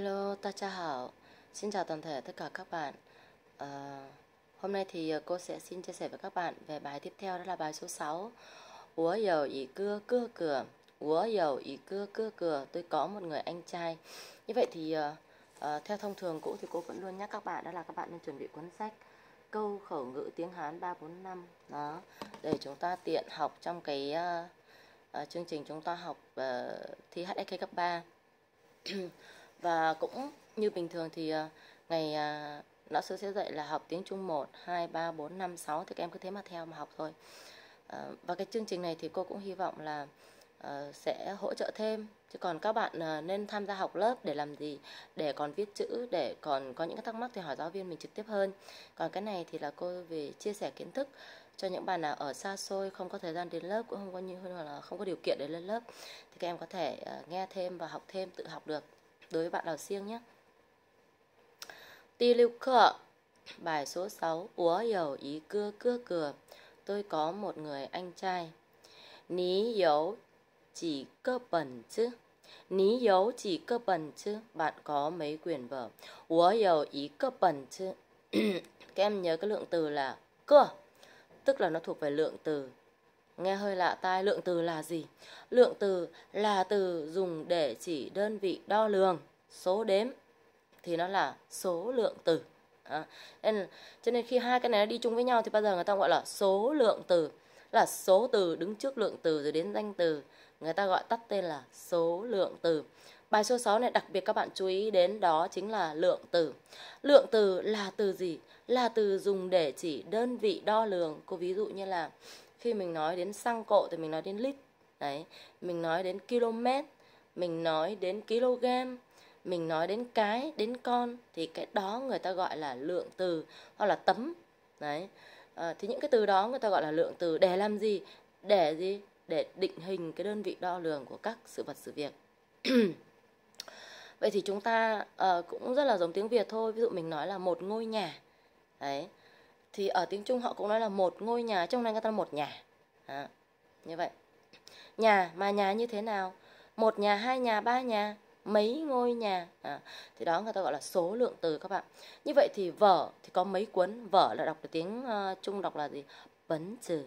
Hello, ta cha hảo. Xin chào toàn thể tất cả các bạn. À, hôm nay thì ờ, cô sẽ xin chia sẻ với các bạn về bài tiếp theo đó là bài số 6. Úa dầu ý cưa cưa cửa. Úa dầu ý cưa cưa cửa. Tôi có một người anh trai. Như vậy thì à, theo thông thường cũ thì cô vẫn luôn nhắc các bạn đó là các bạn nên chuẩn bị cuốn sách câu khẩu ngữ tiếng Hán 345 đó để chúng ta tiện học trong cái uh, uh, chương trình chúng ta học uh, thi HSK cấp 3. và cũng như bình thường thì ờ, ngày ờ, lão sư sẽ dạy là học tiếng Trung 1, 2, 3, 4, 5, 6 thì các em cứ thế mà theo mà học thôi ờ, và cái chương trình này thì cô cũng hy vọng là sẽ hỗ trợ thêm chứ còn các bạn nên tham gia học lớp để làm gì để còn viết chữ để còn có những thắc mắc thì hỏi giáo viên mình trực tiếp hơn còn cái này thì là cô về chia sẻ kiến thức cho những bạn nào ở xa xôi không có thời gian đến lớp cũng không có như hoặc là không có điều kiện để lên lớp thì các em có thể nghe thêm và học thêm tự học được đối với bạn đọc siêng nhé Ti lưu cờ Bài số 6 Úa hiểu ý cưa cưa cửa Tôi có một người anh trai Ní yếu chỉ cơ bẩn chứ Ní yếu chỉ cơ bẩn chứ Bạn có mấy quyển vở Úa hiểu ý cơ bẩn chứ Các em nhớ cái lượng từ là cơ Tức là nó thuộc về lượng từ nghe hơi lạ tai lượng từ là gì lượng từ là từ dùng để chỉ đơn vị đo lường số đếm thì nó là số lượng từ à, nên cho nên khi hai cái này nó đi chung với nhau thì bao giờ người ta gọi là số lượng từ là số từ đứng trước lượng từ rồi đến danh từ người ta gọi tắt tên là số lượng từ bài số 6 này đặc biệt các bạn chú ý đến đó chính là lượng từ lượng từ là từ gì là từ dùng để chỉ đơn vị đo lường cô ví dụ như là khi mình nói đến xăng cộ thì mình nói đến lít đấy mình nói đến km mình nói đến kg mình nói đến cái đến con thì cái đó người ta gọi là lượng từ hoặc là tấm đấy à, thì những cái từ đó người ta gọi là lượng từ để làm gì để gì để định hình cái đơn vị đo lường của các sự vật sự việc vậy thì chúng ta uh, cũng rất là giống tiếng việt thôi ví dụ mình nói là một ngôi nhà đấy thì ở tiếng Trung họ cũng nói là một ngôi nhà trong này người ta một nhà à, như vậy nhà mà nhà như thế nào một nhà hai nhà ba nhà mấy ngôi nhà à, thì đó người ta gọi là số lượng từ các bạn như vậy thì vở thì có mấy cuốn vở là đọc được tiếng uh, trung đọc là gì bấn trừ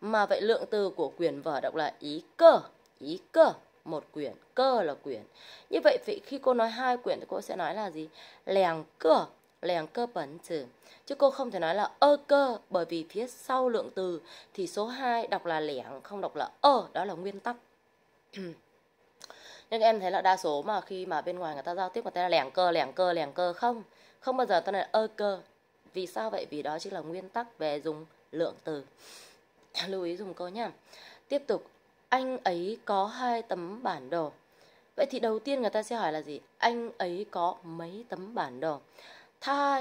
mà vậy lượng từ của quyển vở đọc là ý cơ ý cơ một quyển cơ là quyển như vậy vậy khi cô nói hai quyển thì cô sẽ nói là gì lèng cơ cơ bẩn 两个本 tử. Chứ cô không thể nói là ơ cơ bởi vì phía sau lượng từ thì số 2 đọc là lẻng, không đọc là ơ, đó là nguyên tắc. Nhưng em thấy là đa số mà khi mà bên ngoài người ta giao tiếp người ta là lẻng cơ, lẻng cơ, lẻng cơ không. Không bao giờ ta là ơ cơ. Vì sao vậy? Vì đó chính là nguyên tắc về dùng lượng từ. Lưu ý dùng câu nhá. Tiếp tục, anh ấy có hai tấm bản đồ. Vậy thì đầu tiên người ta sẽ hỏi là gì? Anh ấy có mấy tấm bản đồ? ta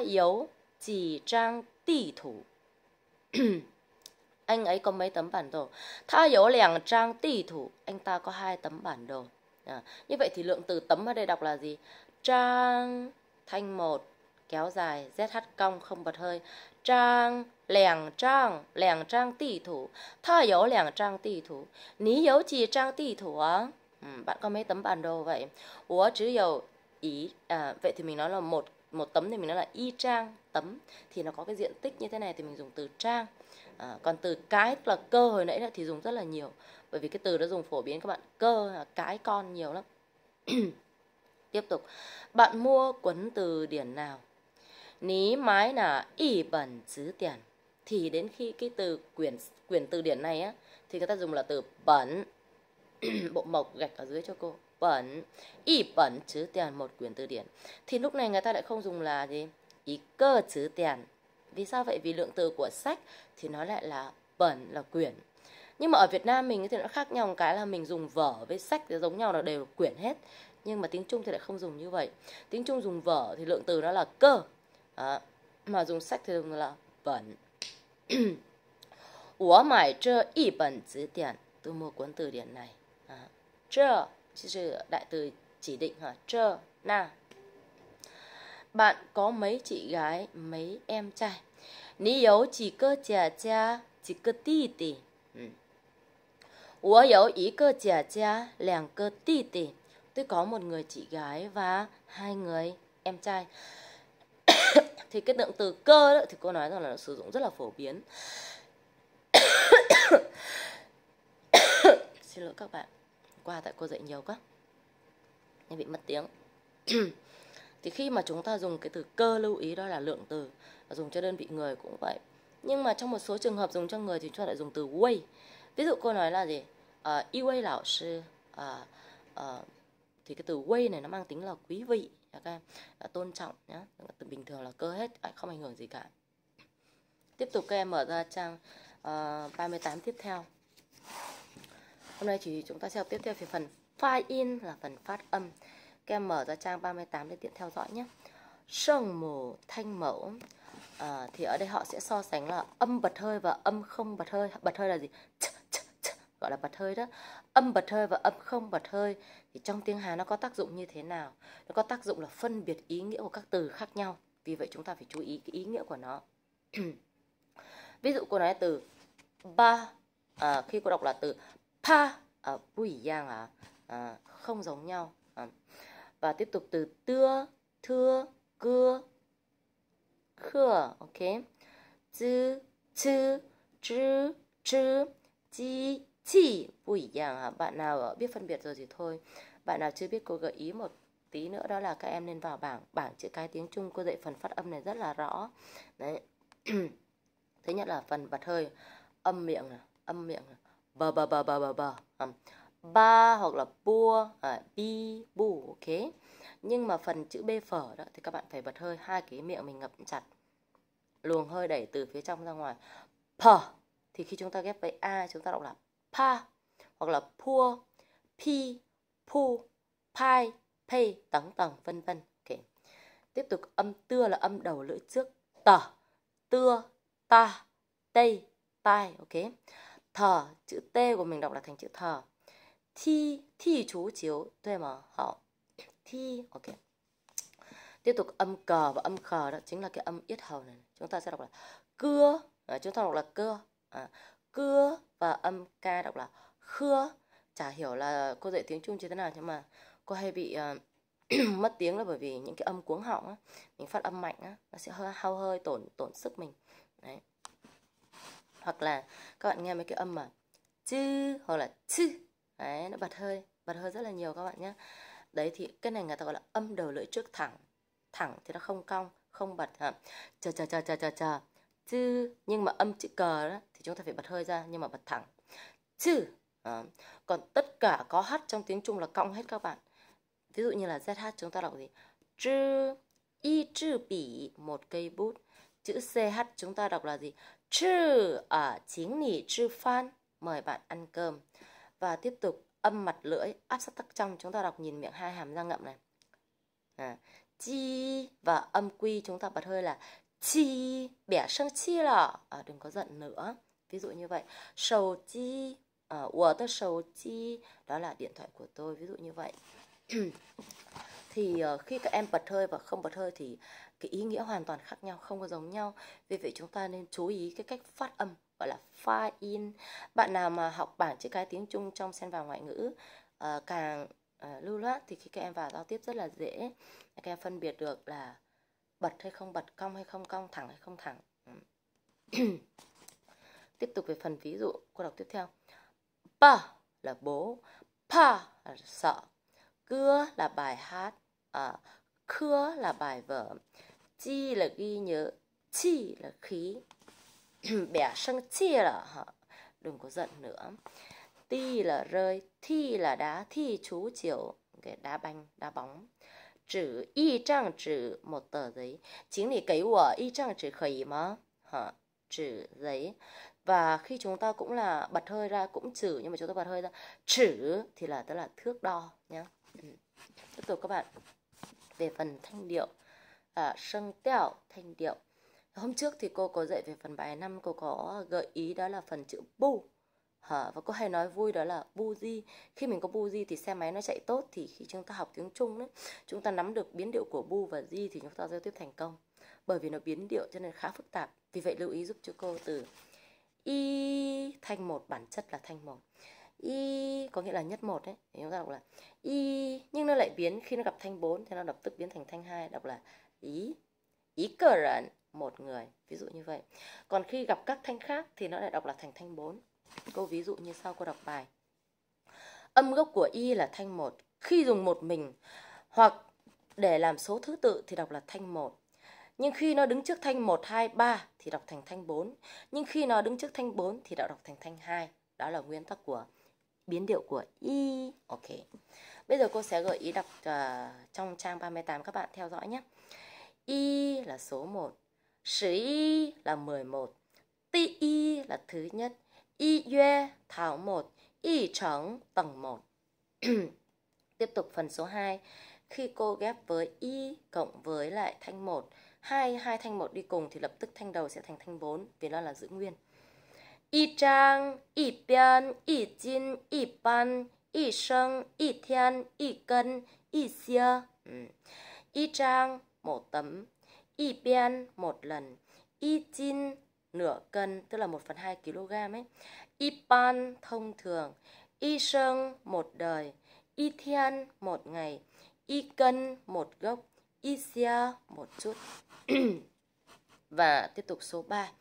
anh ấy có mấy tấm bản đồ. Tha yếu lẻng trang tỷ thủ. Anh ta có hai tấm bản đồ. À, như vậy thì lượng từ tấm ở đây đọc là gì? Trang thanh một kéo dài ZH cong không bật hơi. Trang lẻng trang lẻng trang tỷ thủ. ta yếu lẻng trang tỷ thủ. Ní yếu chỉ trang tỷ thủ á? Ừ, bạn có mấy tấm bản đồ vậy? Ủa chứ yếu ý à, vậy thì mình nói là một một tấm thì mình nói là y trang tấm thì nó có cái diện tích như thế này thì mình dùng từ trang à, còn từ cái tức là cơ hồi nãy thì dùng rất là nhiều bởi vì cái từ đó dùng phổ biến các bạn cơ cái con nhiều lắm tiếp tục bạn mua cuốn từ điển nào ní mái là y bẩn chứ tiền thì đến khi cái từ quyển quyển từ điển này á thì người ta dùng là từ bẩn bộ mộc gạch ở dưới cho cô bẩn, bẩn chữ tiền một quyển từ điển thì lúc này người ta lại không dùng là gì ý cơ chữ tiền vì sao vậy vì lượng từ của sách thì nó lại là bẩn là quyển nhưng mà ở Việt Nam mình thì nó khác nhau một cái là mình dùng vở với sách thì giống nhau là đều quyển hết nhưng mà tiếng Trung thì lại không dùng như vậy tiếng Trung dùng vở thì lượng từ nó là cơ à, mà dùng sách thì dùng là bẩn 我买这一本词典，tôi mua cuốn từ điển này. À, 这 chữ đại từ chỉ định hả trơ na bạn có mấy chị gái mấy em trai Ní yếu chỉ cơ chả cha chỉ cơ tì tì Ủa yếu ý cơ chả cha lẻng cơ tì tì Tôi có một người chị gái và hai người em trai Thì cái động từ cơ đó, thì cô nói rằng là nó sử dụng rất là phổ biến Xin lỗi các bạn qua tại cô dạy nhiều quá nên bị mất tiếng thì khi mà chúng ta dùng cái từ cơ lưu ý đó là lượng từ và dùng cho đơn vị người cũng vậy nhưng mà trong một số trường hợp dùng cho người thì chúng ta lại dùng từ way ví dụ cô nói là gì uh, ờ, y way lão sư uh, uh, thì cái từ way này nó mang tính là quý vị dạ các em tôn trọng nhé từ bình thường là cơ hết à, không ảnh hưởng gì cả tiếp tục các em mở ra trang uh, 38 tiếp theo Hôm nay chỉ chúng ta sẽ học tiếp theo về phần file in là phần phát âm. Các em mở ra trang 38 để tiện theo dõi nhé. Sông mù thanh mẫu à, thì ở đây họ sẽ so sánh là âm bật hơi và âm không bật hơi. Bật hơi là gì? Ch, ch, ch, gọi là bật hơi đó. Âm bật hơi và âm không bật hơi thì trong tiếng Hàn nó có tác dụng như thế nào? Nó có tác dụng là phân biệt ý nghĩa của các từ khác nhau. Vì vậy chúng ta phải chú ý cái ý nghĩa của nó. Ví dụ cô nói từ ba à, khi cô đọc là từ pa à, bùi yang à, à không giống nhau à. và tiếp tục từ tưa thưa cưa khơ ok chứ chứ chứ chứ chi chi bùi yang à. bạn nào biết phân biệt rồi thì thôi bạn nào chưa biết cô gợi ý một tí nữa đó là các em nên vào bảng bảng chữ cái tiếng Trung cô dạy phần phát âm này rất là rõ đấy thứ nhất là phần bật hơi âm miệng à, âm miệng này ba ba ba ba ba ba ba hoặc là bua à, bi bu ok nhưng mà phần chữ b phở đó thì các bạn phải bật hơi hai cái miệng mình ngậm chặt luồng hơi đẩy từ phía trong ra ngoài phở thì khi chúng ta ghép với a chúng ta đọc là pa hoặc là pua pi pu pai pay tầng tầng vân vân ok tiếp tục âm tưa là âm đầu lưỡi trước tờ tưa ta tây tai ok thở chữ t của mình đọc là thành chữ thở thi thi chú chiếu thuê mà họ thi ok tiếp tục âm cờ và âm khờ đó chính là cái âm yết hầu này chúng ta sẽ đọc là cưa à, chúng ta đọc là cưa à, cưa và âm ca đọc là khưa chả hiểu là cô dạy tiếng trung như thế nào nhưng mà cô hay bị uh, mất tiếng là bởi vì những cái âm cuống họng á, mình phát âm mạnh á, nó sẽ hơi hao hơi tổn tổn sức mình đấy hoặc là các bạn nghe mấy cái âm mà chứ hoặc là chứ đấy nó bật hơi bật hơi rất là nhiều các bạn nhé đấy thì cái này người ta gọi là âm đầu lưỡi trước thẳng thẳng thì nó không cong không bật hả chờ chờ chờ chờ chờ chờ chứ nhưng mà âm chữ cờ đó thì chúng ta phải bật hơi ra nhưng mà bật thẳng chứ à. còn tất cả có h trong tiếng trung là cong hết các bạn ví dụ như là zh chúng ta đọc gì chữ y chữ bỉ một cây bút chữ ch chúng ta đọc là gì Chư ở chính nỉ chư phan mời bạn ăn cơm và tiếp tục âm mặt lưỡi áp sát tắc trong chúng ta đọc nhìn miệng hai hàm răng ngậm này à, chi và âm quy chúng ta bật hơi là chi bẻ sang chi là à, đừng có giận nữa ví dụ như vậy sầu chi à, của tôi sầu chi đó là điện thoại của tôi ví dụ như vậy thì uh, khi các em bật hơi và không bật hơi thì cái ý nghĩa hoàn toàn khác nhau không có giống nhau vì vậy chúng ta nên chú ý cái cách phát âm gọi là pha in bạn nào mà học bảng chữ cái tiếng trung trong xen vào ngoại ngữ uh, càng uh, lưu loát thì khi các em vào giao tiếp rất là dễ các em phân biệt được là bật hay không bật cong hay không cong thẳng hay không thẳng tiếp tục về phần ví dụ cô đọc tiếp theo pa là bố pa là sợ cưa là bài hát à, khưa là bài vở chi là ghi nhớ chi là khí bẻ sang chi là hả đừng có giận nữa ti là rơi thi là đá thi chú chiều cái đá banh đá bóng chữ y trang chữ một tờ giấy chính thì cái của y trang chữ khởi mà hả chữ giấy và khi chúng ta cũng là bật hơi ra cũng chữ nhưng mà chúng ta bật hơi ra chữ thì là tức là thước đo nhé ừ. tiếp tục các bạn về phần thanh điệu à, sâng tèo thanh điệu hôm trước thì cô có dạy về phần bài năm cô có gợi ý đó là phần chữ bu Hả? và cô hay nói vui đó là bu di khi mình có bu di thì xe máy nó chạy tốt thì khi chúng ta học tiếng trung đấy chúng ta nắm được biến điệu của bu và di thì chúng ta giao tiếp thành công bởi vì nó biến điệu cho nên khá phức tạp vì vậy lưu ý giúp cho cô từ y thanh một bản chất là thanh một y có nghĩa là nhất một đấy chúng ta đọc là y nhưng nó lại biến khi nó gặp thanh bốn thì nó lập tức biến thành thanh hai đọc là ý ý cờ rận một người ví dụ như vậy còn khi gặp các thanh khác thì nó lại đọc là thành thanh bốn. câu ví dụ như sau cô đọc bài âm gốc của y là thanh một khi dùng một mình hoặc để làm số thứ tự thì đọc là thanh một nhưng khi nó đứng trước thanh 1, 2, 3 thì đọc thành thanh 4. Nhưng khi nó đứng trước thanh 4 thì đã đọc thành thanh 2. Đó là nguyên tắc của biến điệu của y. Ok. Bây giờ cô sẽ gợi ý đọc uh, trong trang 38 các bạn theo dõi nhé. Y là số 1 Sử y là 11 Ti y là thứ nhất Y yue thảo 1 Y trống tầng 1 Tiếp tục phần số 2 Khi cô ghép với y cộng với lại thanh 1 hai hai thanh 1 đi cùng thì lập tức thanh đầu sẽ thành thanh 4 Vì nó là giữ nguyên Y trang, y bian, y jin, y ban, y sân, y thiên, y cân, y xia ừ. Y trang một tấm y bian một lần y chin nửa cân tức là 1 phần 2 kg ấy y pan thông thường y sơn một đời y thiên một ngày y cân một gốc y xia một chút và tiếp tục số 3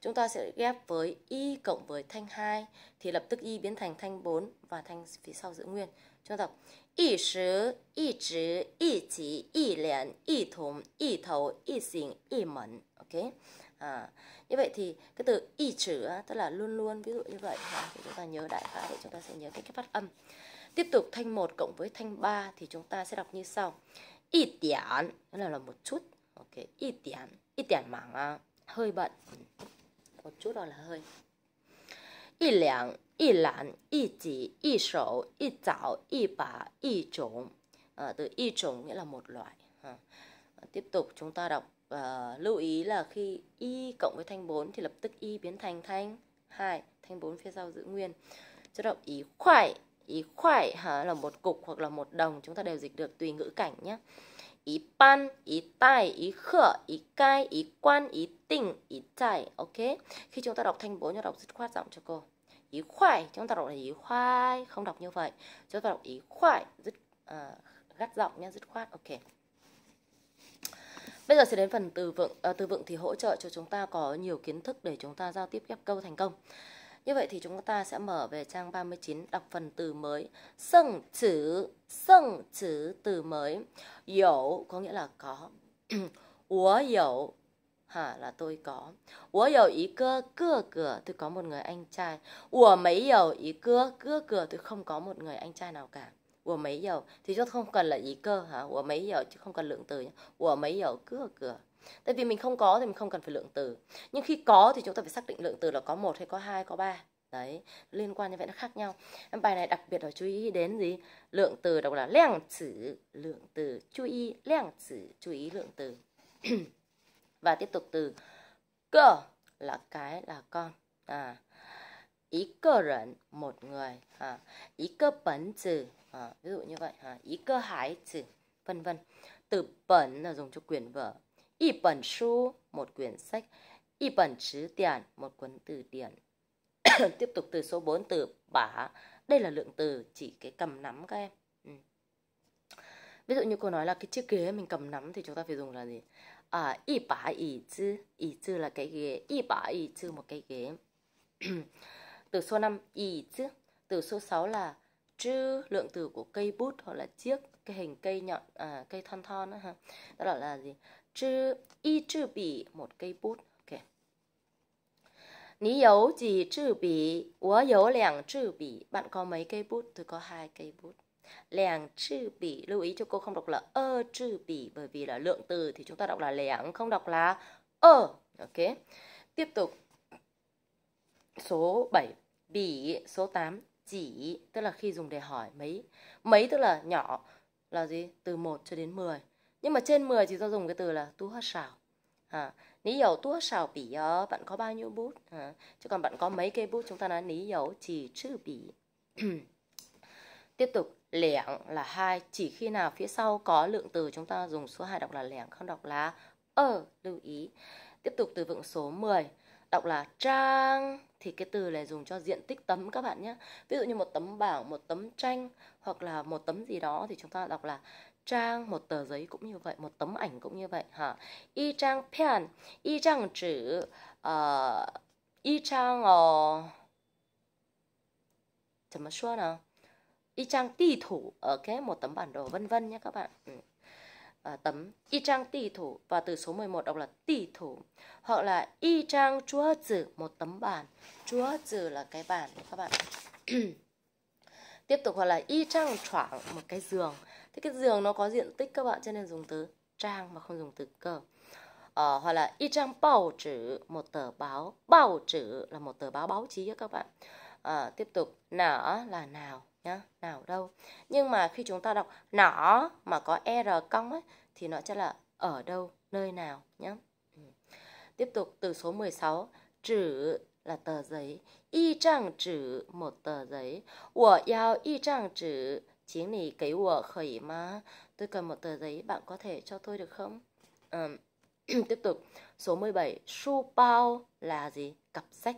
chúng ta sẽ ghép với y cộng với thanh 2 thì lập tức y biến thành thanh 4 và thanh phía sau giữ nguyên chúng ta đọc 一时、一直、一级、一脸、一 thùng, y thầu, y xỉn, y mẩn. Ok. À, như vậy thì cái từ y chữ tức là luôn luôn ví dụ như vậy thì chúng ta nhớ đại khái để chúng ta sẽ nhớ cái cách phát âm. Tiếp tục thanh một, cộng với thanh 3 thì chúng ta sẽ đọc như sau. Y tiễn là là một chút. Ok, y tiễn, y tiễn mảng hơi bận. Một chút đó là hơi. Y lẻng 一篮、一 chỉ、一手、一早、一把、一种. À, từ y chủng nghĩa là một loại. tiếp tục chúng ta đọc ờ, lưu ý là khi y cộng với thanh bốn thì lập tức y biến thành thanh hai, thanh bốn phía sau giữ nguyên. Chúng ta đọc ý khoải, ý khoải hả là một cục hoặc là một đồng chúng ta đều dịch được tùy ngữ cảnh nhé. Ý pan, ý tai, ý khở, ý cai, ý quan, ý tình, ý chạy. Ok. Khi chúng ta đọc thanh bốn chúng ta đọc dứt khoát giọng cho cô ý khoai chúng ta đọc là ý khoai không đọc như vậy chúng ta đọc ý khoai rất uh, ờ, gắt giọng nhé dứt khoát ok bây giờ sẽ đến phần từ vựng uh, từ vựng thì hỗ trợ cho chúng ta có nhiều kiến thức để chúng ta giao tiếp ghép câu thành công như vậy thì chúng ta sẽ mở về trang 39 đọc phần từ mới. Sân chữ, sân chữ từ mới. Dẫu có nghĩa là có. Ủa dẫu hả là tôi có. Wo dầu ý cơ ge ge, tôi có một người anh trai. Wo mấy dầu ý cơ ge ge, tôi không có một người anh trai nào cả. Wo mấy dầu thì chúng không cần là ý cơ hả? Wo mấy dầu chứ không cần lượng từ nhé. Wo mấy dầu ge ge. Tại vì mình không có thì mình không cần phải lượng từ. Nhưng khi có thì chúng ta phải xác định lượng từ là có một hay có hai, có ba đấy liên quan như vậy nó khác nhau em bài này đặc biệt là chú ý đến gì lượng từ đọc là leng chữ lượng từ chú ý leng chữ chú ý lượng từ và tiếp tục từ cơ là cái là con à ý cơ rẩn một người à ý cơ bẩn trừ à, ví dụ như vậy à, ý cơ hái trừ vân vân từ bẩn là dùng cho quyển vở y bẩn su một quyển sách y bẩn chữ tiền một cuốn từ điển tiếp tục từ số 4 từ bả đây là lượng từ chỉ cái cầm nắm các em ừ. ví dụ như cô nói là cái chiếc ghế mình cầm nắm thì chúng ta phải dùng là gì à y bà y chữ y chữ là cái ghế y bà y chữ một cái ghế từ số 5 y chữ từ số 6 là chữ lượng từ của cây bút hoặc là chiếc cái hình cây nhọn à, cây thon thon đó ha đó là, là gì chữ y chữ bì một cây bút ok Ní yếu gì chữ bì, ủa yếu lẻng chữ bì. Bạn có mấy cây bút? Tôi có hai cây bút lẻng trừ bỉ lưu ý cho cô không đọc là ơ trừ bỉ bởi vì là lượng từ thì chúng ta đọc là lẻng không đọc là ơ ok tiếp tục số 7 bỉ số 8 chỉ tức là khi dùng để hỏi mấy mấy tức là nhỏ là gì từ 1 cho đến 10 nhưng mà trên 10 thì ta dùng cái từ là tú hoa sào à, ní dầu tú sào bỉ bạn có bao nhiêu bút à, chứ còn bạn có mấy cây bút chúng ta nói ní dầu chỉ chữ bỉ tiếp tục lẻng là hai chỉ khi nào phía sau có lượng từ chúng ta dùng số 2 đọc là lẻng không đọc là ở lưu ý tiếp tục từ vựng số 10 đọc là trang thì cái từ này dùng cho diện tích tấm các bạn nhé ví dụ như một tấm bảng một tấm tranh hoặc là một tấm gì đó thì chúng ta đọc là trang một tờ giấy cũng như vậy một tấm ảnh cũng như vậy hả y trang pen y trang chữ uh, ờ, y trang uh, 怎么说呢？y chang tỷ thủ ở cái một tấm bản đồ vân vân nhé các bạn à, tấm y chang tỷ thủ và từ số 11 đọc là tỷ thủ hoặc là y chang chúa tử một tấm bản chúa tử là cái bản nhé các bạn tiếp tục hoặc là y chang choảng một cái giường thế cái giường nó có diện tích các bạn cho nên dùng từ trang mà không dùng từ cờ ờ, hoặc là y trang bao chữ một tờ báo bao chữ là một tờ báo báo chí các bạn à, tiếp tục nở là nào nhá nào đâu nhưng mà khi chúng ta đọc nỏ mà có r cong ấy thì nó sẽ là ở đâu nơi nào nhá ừ. tiếp tục từ số 16 trữ là tờ giấy y trang trữ một tờ giấy của yao y trang trữ chính nỉ cái của khởi mà tôi cần một tờ giấy bạn có thể cho tôi được không ừ. tiếp tục số 17 su bao là gì cặp sách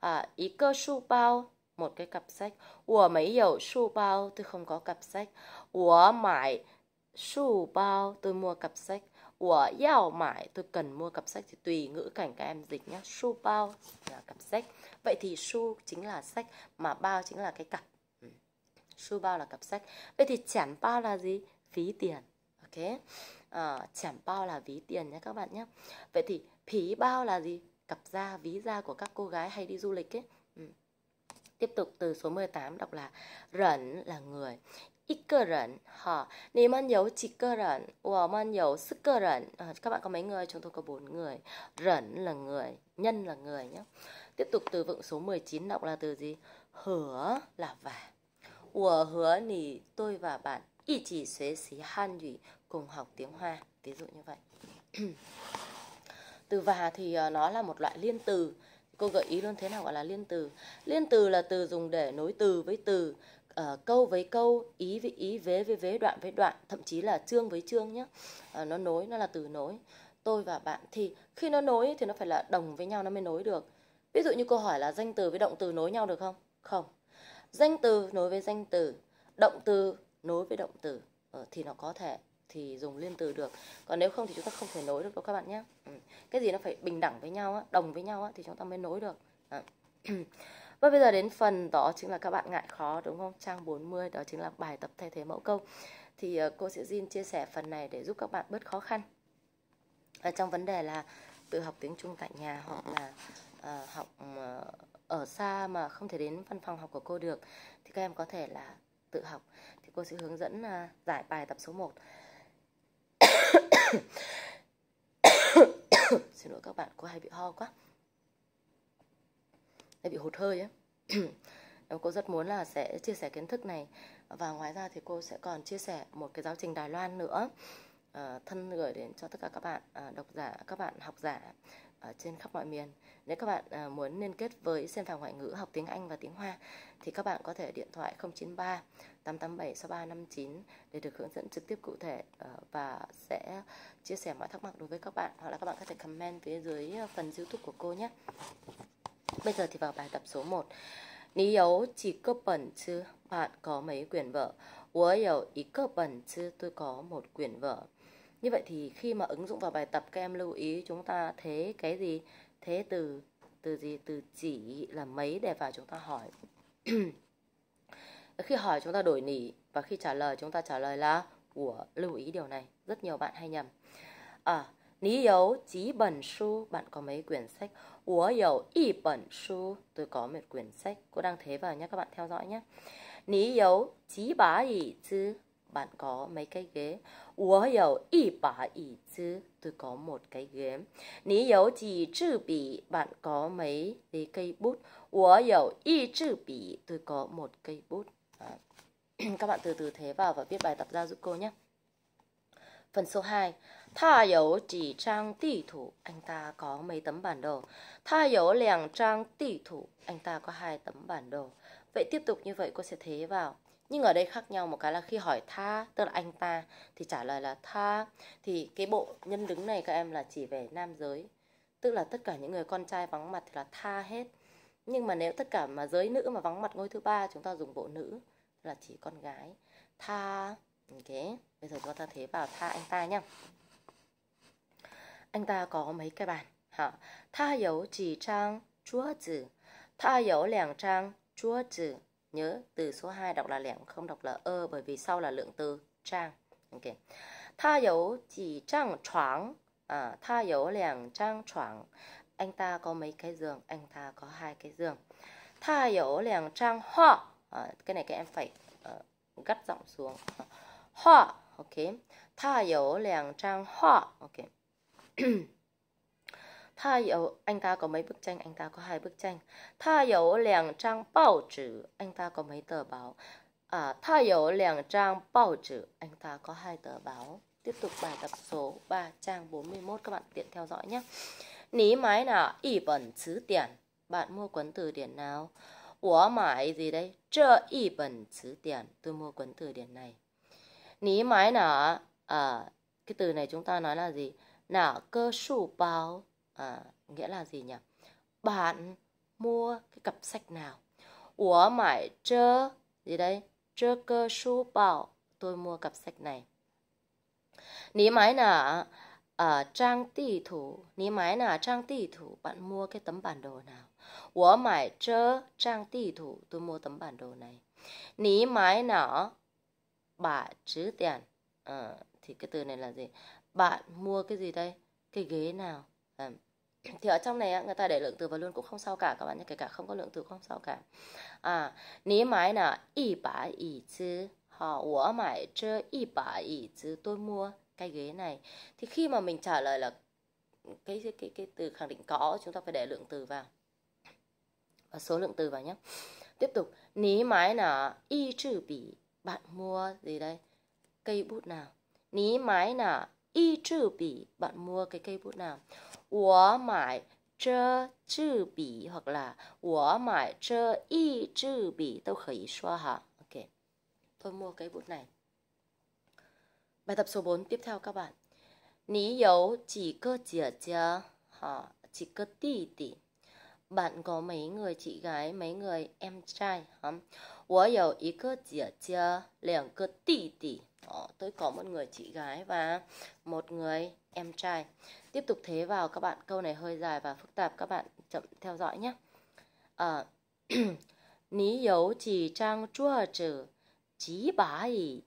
à, ý cơ su bao một cái cặp sách. Của mấy dầu su bao, tôi không có cặp sách. Của mãi su bao, tôi mua cặp sách. Của giao mãi, tôi cần mua cặp sách thì tùy ngữ cảnh các em dịch nhé. Su bao là cặp sách. Vậy thì su chính là sách, mà bao chính là cái cặp. Ừ. Su bao là cặp sách. Vậy thì chản bao là gì? ví tiền. Ok. À, chản bao là ví tiền nhé các bạn nhé. Vậy thì phí bao là gì? Cặp da, ví da của các cô gái hay đi du lịch ấy. Ừ. Tiếp tục từ số 18 đọc là rẩn là người. họ cơ cơ sức 一个人哈，你们有几个人？我们有四个人。À, các bạn có mấy người? Chúng tôi có bốn người. Rẩn là người, nhân là người nhé. Tiếp tục từ vựng số 19 đọc là từ gì? Hứa là và. Của hứa thì tôi và bạn y chỉ xế xí han ủy cùng học tiếng Hoa. Ví dụ như vậy. từ và thì ờ, nó là một loại liên từ cô gợi ý luôn thế nào gọi là liên từ liên từ là từ dùng để nối từ với từ uh, câu với câu ý với ý vế với vế đoạn với đoạn thậm chí là chương với chương nhé uh, ờ, nó nối nó là từ nối tôi và bạn thì khi nó nối thì nó phải là đồng với nhau nó mới nối được ví dụ như câu hỏi là danh từ với động từ nối nhau được không không danh từ nối với danh từ động từ nối với động từ uh, thì nó có thể thì dùng liên từ được còn nếu không thì chúng ta không thể nối được đâu các bạn nhé ừ. cái gì nó phải bình đẳng với nhau á, đồng với nhau á, thì chúng ta mới nối được à. và bây giờ đến phần đó chính là các bạn ngại khó đúng không trang 40 đó chính là bài tập thay thế mẫu câu thì ờ, cô sẽ xin chia sẻ phần này để giúp các bạn bớt khó khăn ở trong vấn đề là tự học tiếng Trung tại nhà hoặc là à, học à, ở xa mà không thể đến văn phòng học của cô được thì các em có thể là tự học thì cô sẽ hướng dẫn à, giải bài tập số 1 xin lỗi các bạn cô hay bị ho quá hay bị hụt hơi ấy cô rất muốn là sẽ chia sẻ kiến thức này và ngoài ra thì cô sẽ còn chia sẻ một cái giáo trình Đài Loan nữa à, thân gửi đến cho tất cả các bạn à, độc giả các bạn học giả ở trên khắp mọi miền. Nếu các bạn à, muốn liên kết với Sen phòng Ngoại ngữ học tiếng Anh và tiếng Hoa thì các bạn có thể điện thoại 093 887 6359 để được hướng dẫn trực tiếp cụ thể ờ, và sẽ chia sẻ mọi thắc mắc đối với các bạn hoặc là các bạn có thể comment phía dưới ờ, phần YouTube của cô nhé. Bây giờ thì vào bài tập số 1. Ní yếu chỉ cơ bẩn chứ? Bạn có mấy quyển vở? Wo yếu ý cơ bẩn chứ? Tôi có một quyển vở. Như vậy thì khi mà ứng dụng vào bài tập các em lưu ý chúng ta thế cái gì? Thế từ từ gì? Từ chỉ là mấy để vào chúng ta hỏi. khi hỏi chúng ta đổi nỉ và khi trả lời chúng ta trả lời là của lưu ý điều này rất nhiều bạn hay nhầm à ní yếu chí bẩn su bạn có mấy quyển sách ủa yếu y bẩn su tôi có một quyển sách cô đang thế vào nhé các bạn theo dõi nhé ní yếu chí bá ý chứ bạn có mấy cái ghế Tôi có một cái ghế. 你有几支笔 bạn có mấy cái cây bút. 我有一支笔 tôi có một cây bút. À. Các bạn từ từ thế vào và viết bài tập ra giúp cô nhé. Phần số 2 Tha yếu chỉ trang tỷ thủ Anh ta có mấy tấm bản đồ Tha yếu lèng trang tỷ thủ Anh ta có hai tấm bản đồ Vậy tiếp tục như vậy cô sẽ thế vào nhưng ở đây khác nhau một cái là khi hỏi tha tức là anh ta thì trả lời là tha thì cái bộ nhân đứng này các em là chỉ về nam giới tức là tất cả những người con trai vắng mặt thì là tha hết nhưng mà nếu tất cả mà giới nữ mà vắng mặt ngôi thứ ba chúng ta dùng bộ nữ là chỉ con gái tha ok bây giờ chúng ta thế vào tha anh ta nhá anh ta có mấy cái bàn hả tha yếu chỉ trang chúa tử tha yếu lẻng trang chúa tử Nhớ từ số 2 đọc là lẻm không đọc là ơ bởi vì sau là lượng từ trang. Ok. Tha yếu chỉ trang choáng. À, tha yếu lẻng trang choáng. Anh ta có mấy cái giường? Anh ta có hai cái giường. Tha yếu lẻng trang họ. À, cái này các em phải uh, gắt giọng xuống. Họ. Ok. Tha yếu lẻng trang họ. Ok. anh ta có mấy bức tranh anh ta có hai bức tranh ta có liang trang bao chữ anh ta có mấy tờ báo à ta có liang trang bao chữ anh ta có hai tờ báo tiếp tục bài tập số 3 trang 41 các bạn tiện theo dõi nhé ní mái nào y bẩn chữ điển bạn mua cuốn từ điển nào Ủa mãi gì đây? Chợ y bẩn chữ điển. Tôi mua cuốn từ điển này. Ní mái nào? À, cái từ này chúng ta nói là gì? nào cơ sụ báo à, nghĩa là gì nhỉ bạn mua cái cặp sách nào của mải chơ gì đây chơ cơ su bảo tôi mua cặp sách này ní mái là ở ờ, trang tỷ thủ ní mái là trang tỷ thủ bạn mua cái tấm bản đồ nào của mải chơ trang tỷ thủ tôi mua tấm bản đồ này ní mái là bà chứ tiền à, thì cái từ này là gì bạn mua cái gì đây cái ghế nào à, thì ở trong này người ta để lượng từ vào luôn cũng không sao cả các bạn nhé kể cả không có lượng từ cũng không sao cả à ní mái là y bả y chứ họ của mãi chơ y bả y chứ tôi mua cái ghế này thì khi mà mình trả lời là cái cái cái, cái từ khẳng định có chúng ta phải để lượng từ vào và số lượng từ vào nhé tiếp tục ní mái là y trừ bỉ bạn mua gì đây cây bút nào ní mái là y trừ bỉ bạn mua cái cây bút nào 我买这支笔 hoặc là 我买这一支笔 Ok. Tôi mua cái bút này. Bài tập số 4 tiếp theo các bạn. Ní yếu chỉ cơ chìa chìa, chỉ cơ tỷ tỷ. Bạn có mấy người chị gái, mấy người em trai? Hả? tôi có một người chị gái và một người em trai. Tiếp tục thế vào các bạn, câu này hơi dài và phức tạp, các bạn chậm theo dõi nhé. À, ní yếu chỉ trang chua trừ, chí bá ý,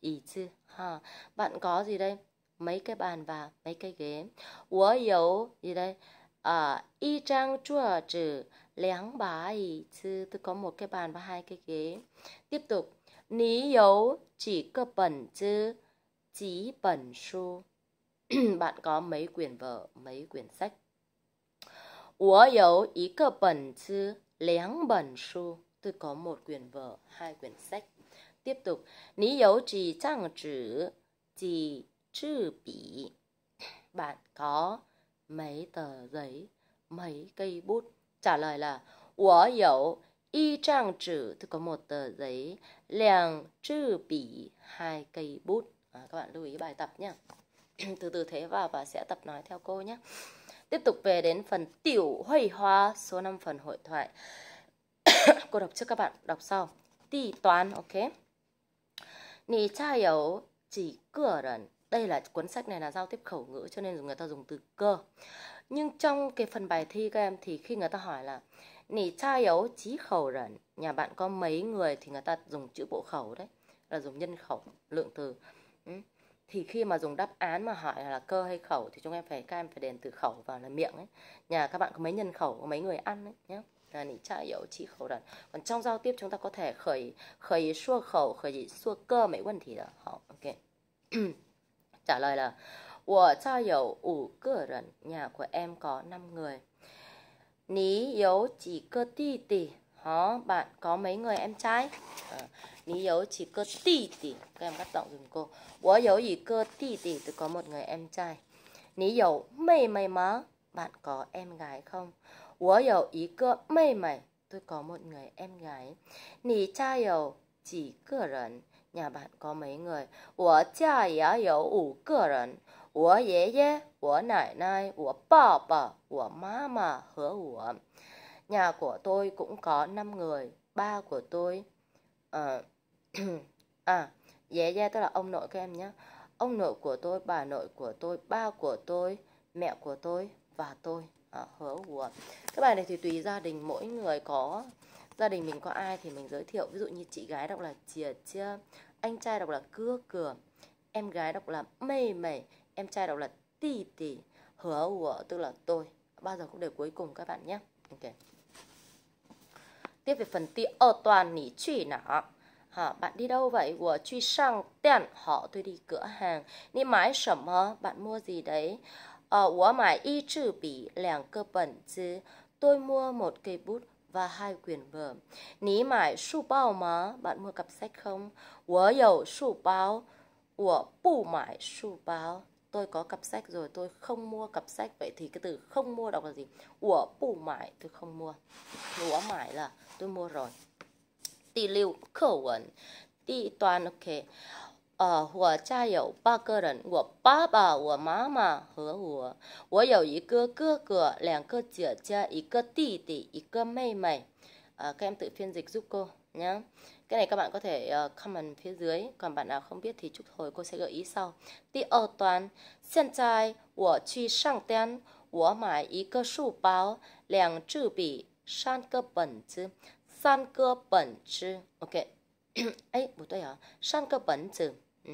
ý chứ. Ha. Bạn có gì đây? Mấy cái bàn và mấy cái ghế. Ủa yếu gì đây? À, y trang chua trừ, láng bá ý chứ. Tôi có một cái bàn và hai cái ghế. Tiếp tục. Ní yếu chỉ cơ bẩn chứ, chỉ bẩn su. bạn có mấy quyển vở, mấy quyển sách? tôi có một quyển vở, hai quyển sách. Tiếp tục, bạn có mấy tờ giấy, mấy cây bút? Trả lời là 我有一张纸, tôi có một tờ giấy, 两支笔, hai cây bút. À, các bạn lưu ý bài tập nhé. từ từ thế vào và sẽ tập nói theo cô nhé tiếp tục về đến phần tiểu hội hoa số 5 phần hội thoại cô đọc trước các bạn đọc sau tỷ toán ok nì cha yếu chỉ cửa rần đây là cuốn sách này là giao tiếp khẩu ngữ cho nên người ta dùng từ cơ nhưng trong cái phần bài thi các em thì khi người ta hỏi là nì cha yếu chí khẩu rần nhà bạn có mấy người thì người ta dùng chữ bộ khẩu đấy là dùng nhân khẩu lượng từ ừ thì khi mà dùng đáp án mà hỏi là cơ hay khẩu thì chúng em phải các em phải đền từ khẩu vào là miệng ấy nhà các bạn có mấy nhân khẩu có mấy người ăn ấy nhé là nị cha yếu chỉ khẩu đần còn trong giao tiếp chúng ta có thể khởi khởi xua khẩu khởi xua cơ mấy vấn đề đó họ ok trả lời là của cha yếu ủ cửa rần nhà của em có 5 người ní yếu chỉ cơ ti tì đó, bạn có mấy người em trai? Ní ờ, dấu chỉ cơ tì tỷ Các em bắt động dùm cô Bố dấu gì cơ tì tỷ Tôi có một người em trai Ní dấu mây mây má Bạn có em gái không? Bố dấu ý cơ mây mây Tôi có một người em gái Ní cha dấu chỉ cơ rẩn Nhà bạn có mấy người? Bố cha yếu yếu ủ cơ rẩn 我爷爷、我奶奶、我爸爸、我妈妈和我。Nhà của tôi cũng có 5 người, ba của tôi... Ờ, à, à dễ ra tức là ông nội các em nhé. Ông nội của tôi, bà nội của tôi, ba của tôi, mẹ của tôi và tôi. À, ờ, hứa của Các bài này thì tùy gia đình mỗi người có gia đình mình có ai thì mình giới thiệu ví dụ như chị gái đọc là chìa chia anh trai đọc là cưa cửa em gái đọc là mây mẩy em trai đọc là tì tì hứa của tức là tôi bao giờ cũng để cuối cùng các bạn nhé ok Tiếp về phần ti ở ờ, toàn nỉ truy nọ. Hả, bạn đi đâu vậy? Của truy sang tiền. Họ tôi đi cửa hàng. Ni mái sẩm mơ, bạn mua gì đấy? Ờ, của mái y trừ bỉ lẻng cơ bẩn chứ. Tôi mua một cây bút và hai quyển vở. Ní mải su bao mà, bạn mua cặp sách không? Của dầu su bao, của bù mải su bao tôi có cặp sách rồi tôi không mua cặp sách vậy thì cái từ không mua đọc là gì ủa bù mãi tôi không mua ủa mãi là tôi mua rồi tỷ lưu khẩu ẩn tỷ toàn ok ờ hùa cha dậu ba cơ rẩn của ba bà của má mà hứa hùa hùa dậu ý cơ cơ cửa lẻng cơ chữa cha ý cơ tỷ tỷ ý cơ mây mày à, các em tự phiên dịch giúp cô nhé cái này các bạn có thể ờ, comment phía dưới còn bạn nào không biết thì chút hồi cô sẽ gợi ý sau Đi ở toán hiện tại của truy sang tên của mãi ý cơ sụ báo lèng trừ bị san cơ bẩn chứ san cơ bẩn ok ấy bố tôi hả san cơ bẩn chứ ừ.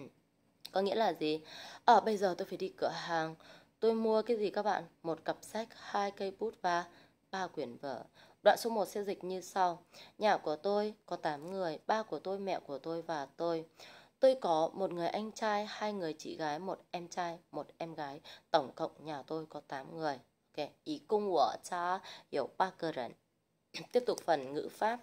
có nghĩa là gì ở ờ, à, bây giờ tôi phải đi cửa hàng tôi mua cái gì các bạn một cặp sách hai cây bút và ba quyển vở Đoạn số 1 sẽ dịch như sau. Nhà của tôi có 8 người, ba của tôi, mẹ của tôi và tôi. Tôi có một người anh trai, hai người chị gái, một em trai, một em gái. Tổng cộng nhà tôi có 8 người. Ok, ý cung của cha hiểu ba cơ rần. Tiếp tục phần ngữ pháp.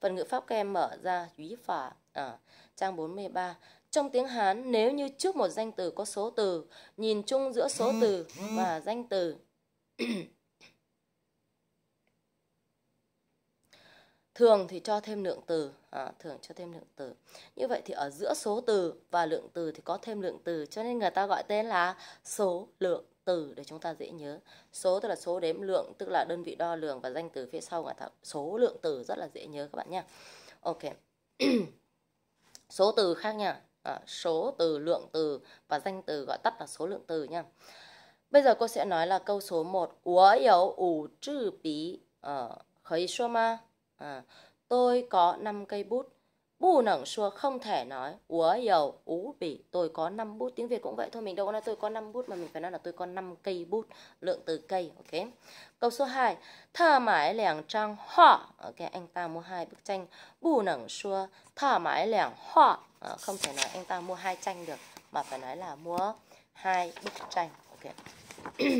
Phần ngữ pháp các em mở ra dúy phả à, trang 43. Trong tiếng Hán, nếu như trước một danh từ có số từ, nhìn chung giữa số ừ. từ ừ. và danh từ thường thì cho thêm lượng từ à, thường cho thêm lượng từ như vậy thì ở giữa số từ và lượng từ thì có thêm lượng từ cho nên người ta gọi tên là số lượng từ để chúng ta dễ nhớ số tức là số đếm lượng tức là đơn vị đo lường và danh từ phía sau người ta số lượng từ rất là dễ nhớ các bạn nhé ok số từ khác nha à, số từ lượng từ và danh từ gọi tắt là số lượng từ nha bây giờ cô sẽ nói là câu số 1 ủa yếu ủ trừ bí ờ, khởi xua ma à, tôi có 5 cây bút bù nẳng xua không thể nói úa dầu ú bị tôi có 5 bút tiếng việt cũng vậy thôi mình đâu có nói tôi có 5 bút mà mình phải nói là tôi có 5 cây bút lượng từ cây ok câu số 2 thả mãi lẻng trang họa ok anh ta mua hai bức tranh bù nẳng xua thả mãi lẻng họa à, ờ, không thể nói anh ta mua hai tranh được mà phải nói là mua hai bức tranh ok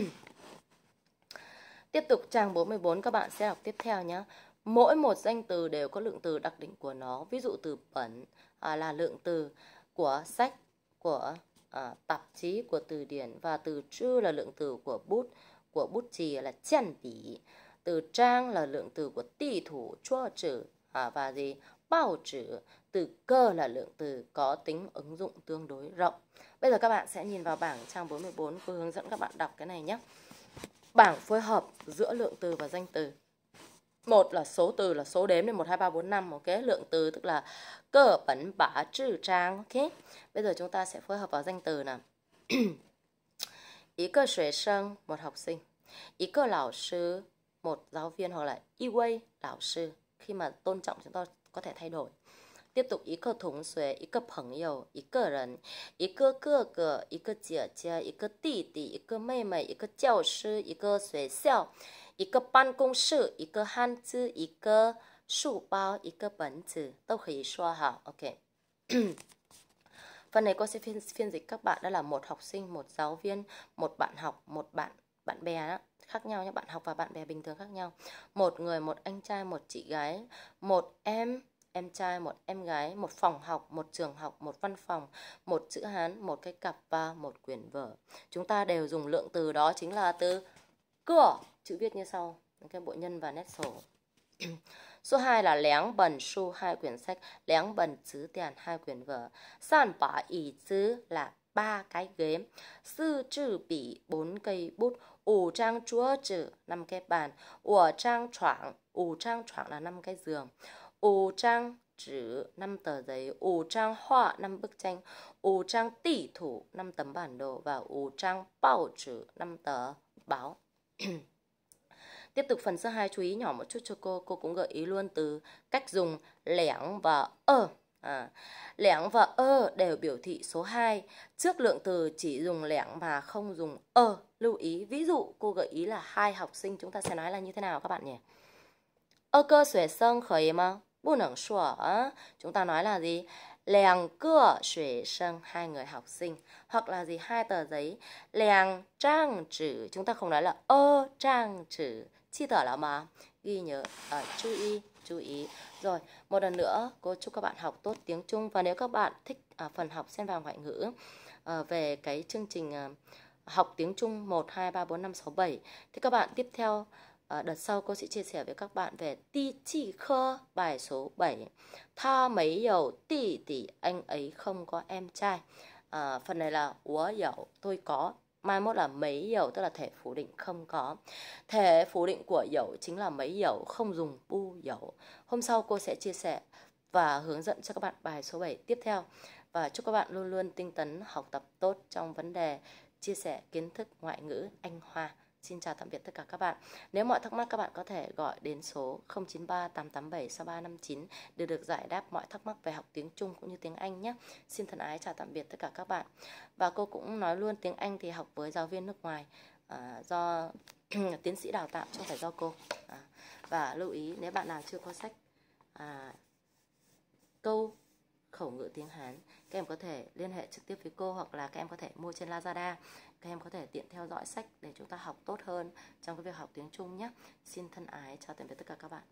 tiếp tục trang 44 các bạn sẽ đọc tiếp theo nhé mỗi một danh từ đều có lượng từ đặc định của nó ví dụ từ bẩn à, là lượng từ của sách của à, tạp chí của từ điển và từ chữ là lượng từ của bút của bút chì là chèn bỉ từ trang là lượng từ của tỷ thủ chua chữ à, và gì bao chữ từ cơ là lượng từ có tính ứng dụng tương đối rộng bây giờ các bạn sẽ nhìn vào bảng trang 44 cô hướng dẫn các bạn đọc cái này nhé bảng phối hợp giữa lượng từ và danh từ một là số từ là số đếm này một hai ba bốn năm ok lượng từ tức là cơ bản bả trừ trang ok bây giờ chúng ta sẽ phối hợp vào danh từ nào ý cơ xuế sân một học sinh ý cơ lão sư một giáo viên hoặc là y quay lão sư khi mà tôn trọng chúng ta có thể thay đổi tiếp tục ý cơ thống xuế ý cơ phẳng yêu ý cơ rần ý cơ cơ cơ ý cơ chĩa chia ý cơ tỷ tỷ ý cơ mê mê ý cơ giáo sư ý cơ xuế xeo 一个办公室，一个汉字，一个书包，一个本子都可以说 ha. Phần này cô sẽ phiên, phiên dịch các bạn đó là một học sinh, một giáo viên, một bạn học, một bạn bạn bè đó. khác nhau nhé, bạn học và bạn bè bình thường khác nhau. Một người, một anh trai, một chị gái, một em, em trai, một em gái, một phòng học, một trường học, một văn phòng, một chữ Hán, một cái cặp và một quyển vở. Chúng ta đều dùng lượng từ đó chính là từ cửa chữ viết như sau cái bộ nhân và nét sổ số 2 là láng bần su hai quyển sách láng bần chữ tiền hai quyển vở sản bả ý chữ là ba cái ghế sư trừ bỉ bốn cây bút ủ trang chúa trừ năm cái bàn ủ trang choảng ủ trang choảng là năm cái giường ủ trang chữ năm tờ giấy ủ trang họa năm bức tranh ủ trang tỷ thủ năm tấm bản đồ và ủ trang bao chữ năm tờ báo Tiếp tục phần số 2 chú ý nhỏ một chút cho cô, cô cũng gợi ý luôn từ cách dùng lẻng và ơ. À, lẻng và ơ đều biểu thị số 2, trước lượng từ chỉ dùng lẻng mà không dùng ơ. Lưu ý, ví dụ cô gợi ý là hai học sinh chúng ta sẽ nói là như thế nào các bạn nhỉ? Ơ cơ xuể sơn khởi mà, bù nở sủa. Chúng ta nói là gì? lèng cửa xuế sân hai người học sinh hoặc là gì hai tờ giấy lèng trang chữ chúng ta không nói là ơ trang chữ chi tờ là mà ghi nhớ ở ờ, chú ý chú ý rồi một lần nữa cô chúc các bạn học tốt tiếng Trung và nếu các bạn thích à, phần học xen vào ngoại ngữ à, về cái chương trình à, học tiếng Trung một hai ba bốn năm sáu bảy thì các bạn tiếp theo à, đợt sau cô sẽ chia sẻ với các bạn về ti chi khơ bài số 7 tha mấy dầu tỷ tỷ anh ấy không có em trai à, phần này là úa dầu tôi có mai mốt là mấy dầu tức là thể phủ định không có thể phủ định của dầu chính là mấy dầu không dùng bu dầu hôm sau cô sẽ chia sẻ và hướng dẫn cho các bạn bài số 7 tiếp theo và chúc các bạn luôn luôn tinh tấn học tập tốt trong vấn đề chia sẻ kiến thức ngoại ngữ Anh Hoa. Xin chào tạm biệt tất cả các bạn. Nếu mọi thắc mắc các bạn có thể gọi đến số 093 887 6359 để được giải đáp mọi thắc mắc về học tiếng Trung cũng như tiếng Anh nhé. Xin thân ái chào tạm biệt tất cả các bạn. Và cô cũng nói luôn tiếng Anh thì học với giáo viên nước ngoài à, do tiến sĩ đào tạo chứ không phải do cô. À, và lưu ý nếu bạn nào chưa có sách à, câu khẩu ngữ tiếng Hán, các em có thể liên hệ trực tiếp với cô hoặc là các em có thể mua trên Lazada các em có thể tiện theo dõi sách để chúng ta học tốt hơn trong cái việc học tiếng Trung nhé. Xin thân ái chào tạm biệt tất cả các bạn.